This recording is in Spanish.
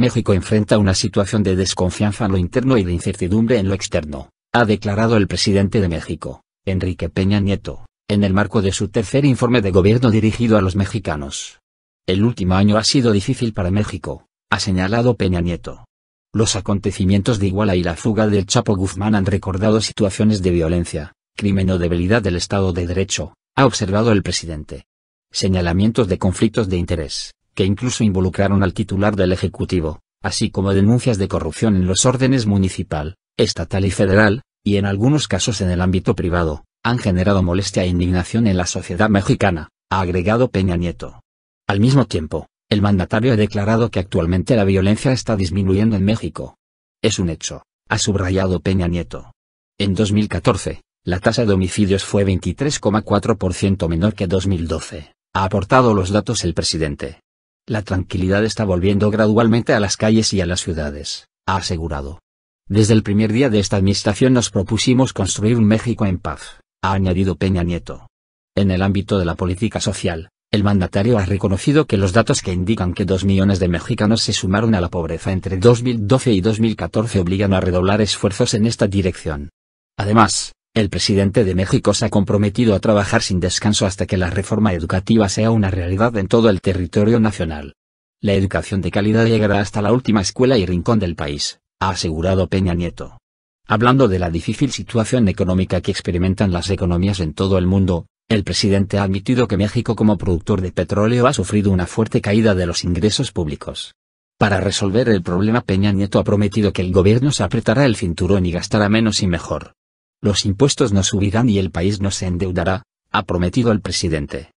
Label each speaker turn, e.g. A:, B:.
A: México enfrenta una situación de desconfianza en lo interno y de incertidumbre en lo externo, ha declarado el presidente de México, Enrique Peña Nieto, en el marco de su tercer informe de gobierno dirigido a los mexicanos. El último año ha sido difícil para México, ha señalado Peña Nieto. Los acontecimientos de Iguala y la fuga del Chapo Guzmán han recordado situaciones de violencia, crimen o debilidad del Estado de Derecho, ha observado el presidente. Señalamientos de conflictos de interés, que incluso involucraron al titular del Ejecutivo, así como denuncias de corrupción en los órdenes municipal, estatal y federal, y en algunos casos en el ámbito privado, han generado molestia e indignación en la sociedad mexicana, ha agregado Peña Nieto. Al mismo tiempo, el mandatario ha declarado que actualmente la violencia está disminuyendo en México. Es un hecho, ha subrayado Peña Nieto. En 2014, la tasa de homicidios fue 23,4% menor que 2012, ha aportado los datos el presidente. La tranquilidad está volviendo gradualmente a las calles y a las ciudades, ha asegurado. Desde el primer día de esta administración nos propusimos construir un México en paz, ha añadido Peña Nieto. En el ámbito de la política social, el mandatario ha reconocido que los datos que indican que dos millones de mexicanos se sumaron a la pobreza entre 2012 y 2014 obligan a redoblar esfuerzos en esta dirección. Además, el presidente de México se ha comprometido a trabajar sin descanso hasta que la reforma educativa sea una realidad en todo el territorio nacional. La educación de calidad llegará hasta la última escuela y rincón del país, ha asegurado Peña Nieto. Hablando de la difícil situación económica que experimentan las economías en todo el mundo, el presidente ha admitido que México como productor de petróleo ha sufrido una fuerte caída de los ingresos públicos. Para resolver el problema Peña Nieto ha prometido que el gobierno se apretará el cinturón y gastará menos y mejor. Los impuestos no subirán y el país no se endeudará, ha prometido el presidente.